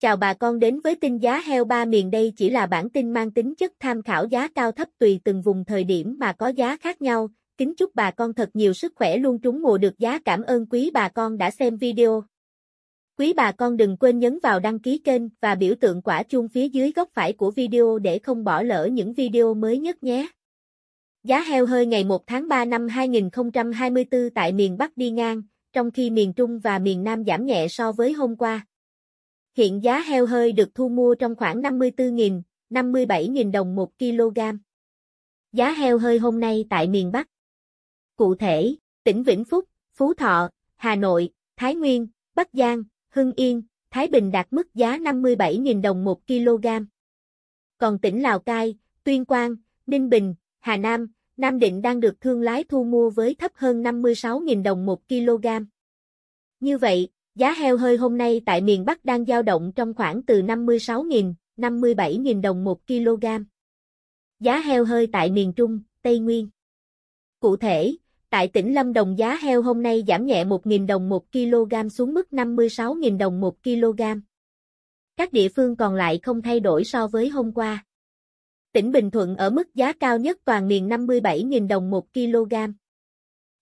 Chào bà con đến với tin giá heo ba miền đây chỉ là bản tin mang tính chất tham khảo giá cao thấp tùy từng vùng thời điểm mà có giá khác nhau. Kính chúc bà con thật nhiều sức khỏe luôn trúng mùa được giá cảm ơn quý bà con đã xem video. Quý bà con đừng quên nhấn vào đăng ký kênh và biểu tượng quả chuông phía dưới góc phải của video để không bỏ lỡ những video mới nhất nhé. Giá heo hơi ngày 1 tháng 3 năm 2024 tại miền Bắc đi ngang, trong khi miền Trung và miền Nam giảm nhẹ so với hôm qua. Hiện giá heo hơi được thu mua trong khoảng 54.000, 57.000 đồng 1 kg. Giá heo hơi hôm nay tại miền Bắc. Cụ thể, tỉnh Vĩnh Phúc, Phú Thọ, Hà Nội, Thái Nguyên, Bắc Giang, Hưng Yên, Thái Bình đạt mức giá 57.000 đồng 1 kg. Còn tỉnh Lào Cai, Tuyên Quang, Ninh Bình, Hà Nam, Nam Định đang được thương lái thu mua với thấp hơn 56.000 đồng 1 kg. Như vậy, Giá heo hơi hôm nay tại miền Bắc đang dao động trong khoảng từ 56.000, 57.000 đồng 1 kg. Giá heo hơi tại miền Trung, Tây Nguyên. Cụ thể, tại tỉnh Lâm Đồng giá heo hôm nay giảm nhẹ 1.000 đồng 1 kg xuống mức 56.000 đồng 1 kg. Các địa phương còn lại không thay đổi so với hôm qua. Tỉnh Bình Thuận ở mức giá cao nhất toàn miền 57.000 đồng 1 kg.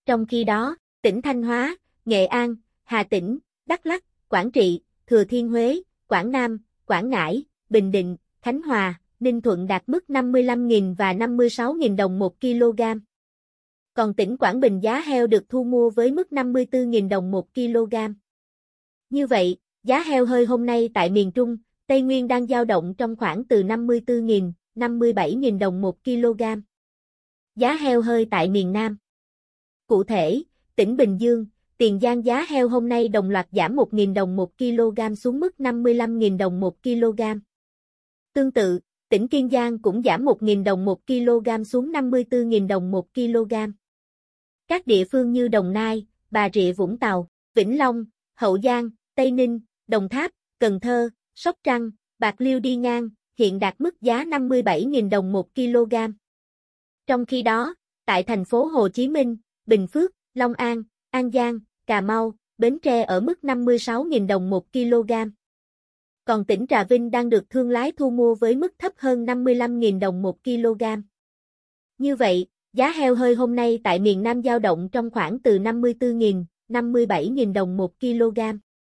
Trong khi đó, tỉnh Thanh Hóa, Nghệ An, Hà Tĩnh, Đắk Lắk, Quảng Trị, Thừa Thiên Huế, Quảng Nam, Quảng Ngãi, Bình Định, Khánh Hòa, Ninh Thuận đạt mức 55.000 và 56.000 đồng 1 kg. Còn tỉnh Quảng Bình giá heo được thu mua với mức 54.000 đồng 1 kg. Như vậy, giá heo hơi hôm nay tại miền Trung, Tây Nguyên đang dao động trong khoảng từ 54.000, 57.000 đồng 1 kg. Giá heo hơi tại miền Nam. Cụ thể, tỉnh Bình Dương, Tiền Giang giá heo hôm nay đồng loạt giảm 1.000 đồng 1 kg xuống mức 55.000 đồng 1 kg. Tương tự, tỉnh Kiên Giang cũng giảm 1.000 đồng 1 kg xuống 54.000 đồng 1 kg. Các địa phương như Đồng Nai, Bà Rịa Vũng Tàu, Vĩnh Long, Hậu Giang, Tây Ninh, Đồng Tháp, Cần Thơ, Sóc Trăng, Bạc Liêu đi ngang, hiện đạt mức giá 57.000 đồng 1 kg. Trong khi đó, tại thành phố Hồ Chí Minh, Bình Phước, Long An, An Giang, Cà Mau, Bến Tre ở mức 56.000 đồng 1 kg. Còn tỉnh Trà Vinh đang được thương lái thu mua với mức thấp hơn 55.000 đồng 1 kg. Như vậy, giá heo hơi hôm nay tại miền Nam dao động trong khoảng từ 54.000, 57.000 đồng 1 kg.